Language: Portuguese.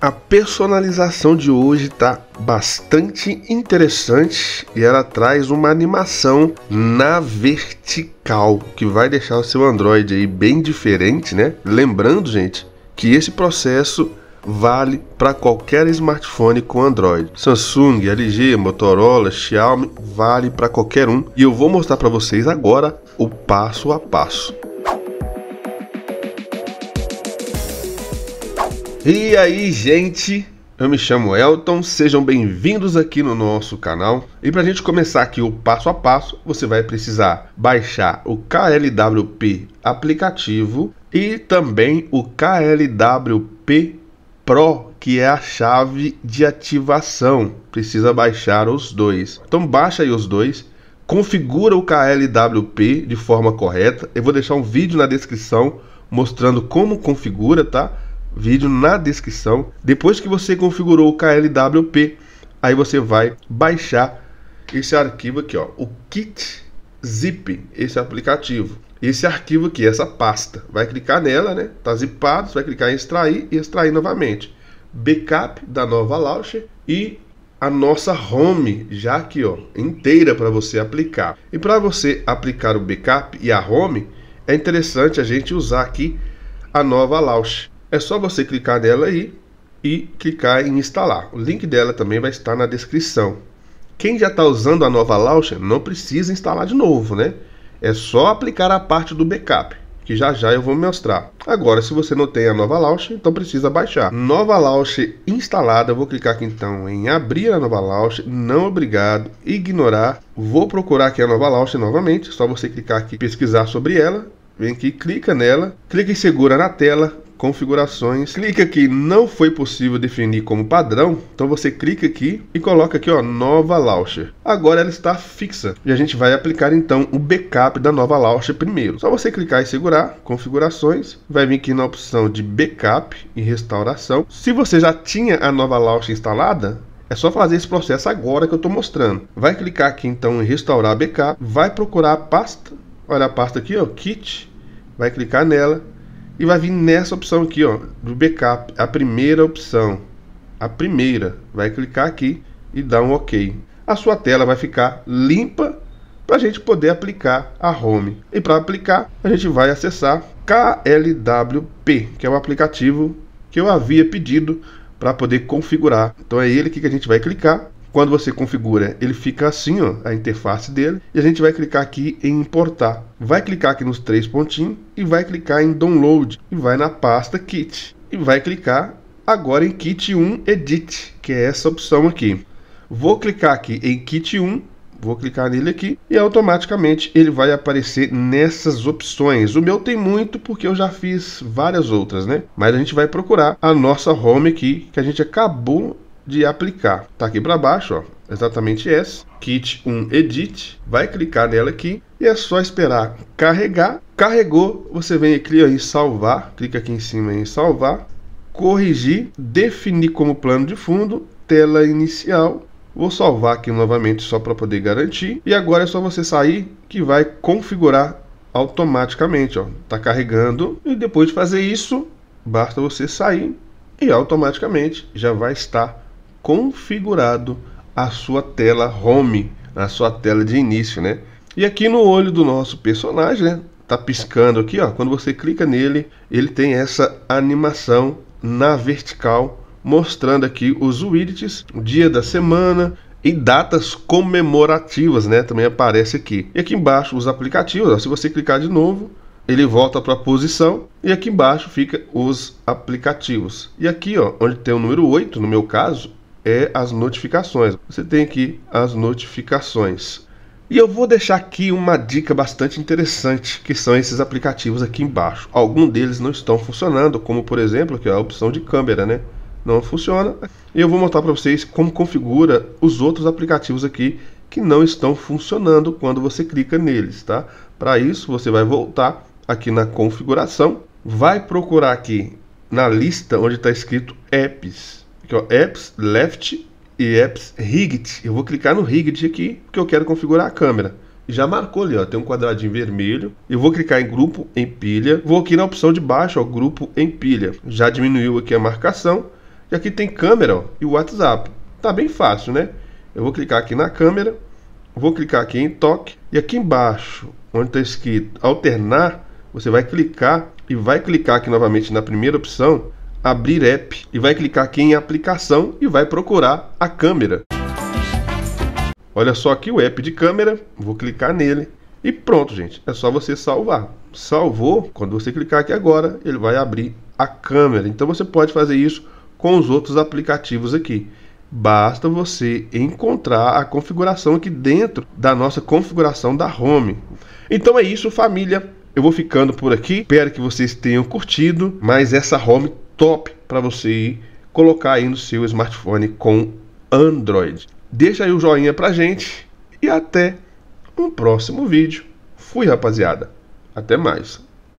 A personalização de hoje está bastante interessante e ela traz uma animação na vertical que vai deixar o seu Android aí bem diferente, né? Lembrando, gente, que esse processo vale para qualquer smartphone com Android. Samsung, LG, Motorola, Xiaomi, vale para qualquer um. E eu vou mostrar para vocês agora o passo a passo. E aí, gente? Eu me chamo Elton, sejam bem-vindos aqui no nosso canal. E para a gente começar aqui o passo a passo, você vai precisar baixar o KLWP aplicativo e também o KLWP Pro, que é a chave de ativação. Precisa baixar os dois. Então baixa aí os dois, configura o KLWP de forma correta. Eu vou deixar um vídeo na descrição mostrando como configura, tá? vídeo na descrição. Depois que você configurou o KLWP, aí você vai baixar esse arquivo aqui, ó, o kit zip, esse aplicativo. Esse arquivo aqui, essa pasta, vai clicar nela, né? Tá zipado, você vai clicar em extrair e extrair novamente. Backup da nova launcher e a nossa home já aqui, ó, inteira para você aplicar. E para você aplicar o backup e a home, é interessante a gente usar aqui a nova launch. É só você clicar nela aí e clicar em instalar. O link dela também vai estar na descrição. Quem já está usando a nova Launcher não precisa instalar de novo, né? É só aplicar a parte do backup, que já já eu vou mostrar. Agora, se você não tem a nova Launcher, então precisa baixar. Nova Launcher instalada, eu vou clicar aqui então em abrir a nova Launcher, não obrigado, ignorar. Vou procurar aqui a nova Launcher novamente, só você clicar aqui pesquisar sobre ela. Vem aqui, clica nela, clica e segura na tela, configurações. Clica aqui, não foi possível definir como padrão, então você clica aqui e coloca aqui, ó, nova launcher. Agora ela está fixa e a gente vai aplicar então o backup da nova launcher primeiro. Só você clicar e segurar, configurações, vai vir aqui na opção de backup e restauração. Se você já tinha a nova launcher instalada, é só fazer esse processo agora que eu estou mostrando. Vai clicar aqui então em restaurar backup, vai procurar a pasta, olha a pasta aqui, ó, kit, vai clicar nela e vai vir nessa opção aqui, ó, do backup, é a primeira opção. A primeira, vai clicar aqui e dar um OK. A sua tela vai ficar limpa para a gente poder aplicar a Home. E para aplicar, a gente vai acessar KLWP, que é o aplicativo que eu havia pedido para poder configurar. Então é ele que a gente vai clicar quando você configura, ele fica assim, ó, a interface dele, e a gente vai clicar aqui em importar. Vai clicar aqui nos três pontinhos e vai clicar em download e vai na pasta kit e vai clicar agora em kit 1 edit, que é essa opção aqui. Vou clicar aqui em kit 1 Vou clicar nele aqui e automaticamente ele vai aparecer nessas opções. O meu tem muito porque eu já fiz várias outras, né? Mas a gente vai procurar a nossa home aqui que a gente acabou de aplicar. Tá aqui para baixo, ó, exatamente essa, kit 1 edit, vai clicar nela aqui e é só esperar carregar. Carregou, você vem aqui ó, em salvar, clica aqui em cima em salvar, corrigir, definir como plano de fundo, tela inicial, Vou salvar aqui novamente só para poder garantir. E agora é só você sair que vai configurar automaticamente. Ó. Tá carregando e depois de fazer isso, basta você sair e automaticamente já vai estar configurado a sua tela home, a sua tela de início, né? E aqui no olho do nosso personagem, né? Tá piscando aqui, ó. Quando você clica nele, ele tem essa animação na vertical, mostrando aqui os widgets, o dia da semana, e datas comemorativas, né? Também aparece aqui. E aqui embaixo os aplicativos. Ó, se você clicar de novo, ele volta para a posição e aqui embaixo fica os aplicativos. E aqui, ó, onde tem o número 8, no meu caso, é as notificações. Você tem aqui as notificações. E eu vou deixar aqui uma dica bastante interessante, que são esses aplicativos aqui embaixo. Alguns deles não estão funcionando, como por exemplo, que a opção de câmera, né? Não funciona. E eu vou mostrar para vocês como configura os outros aplicativos aqui que não estão funcionando quando você clica neles, tá? Para isso, você vai voltar aqui na configuração, vai procurar aqui na lista onde está escrito apps Aqui, ó, é apps left e apps rigged. Eu vou clicar no rigged aqui, porque eu quero configurar a câmera. Já marcou ali, ó, tem um quadradinho vermelho. Eu vou clicar em grupo em pilha. Vou aqui na opção de baixo, ó, grupo em pilha. Já diminuiu aqui a marcação. E aqui tem câmera ó, e WhatsApp. Tá bem fácil, né? Eu vou clicar aqui na câmera. Vou clicar aqui em toque. E aqui embaixo, onde está escrito alternar, você vai clicar e vai clicar aqui novamente na primeira opção abrir app e vai clicar aqui em aplicação e vai procurar a câmera. Olha só aqui o app de câmera, vou clicar nele e pronto, gente, é só você salvar. Salvou, quando você clicar aqui agora, ele vai abrir a câmera. Então você pode fazer isso com os outros aplicativos aqui. Basta você encontrar a configuração aqui dentro da nossa configuração da home. Então é isso, família. Eu vou ficando por aqui. Espero que vocês tenham curtido, mas essa home top para você colocar aí no seu smartphone com Android. Deixa aí o joinha pra gente e até um próximo vídeo. Fui, rapaziada. Até mais.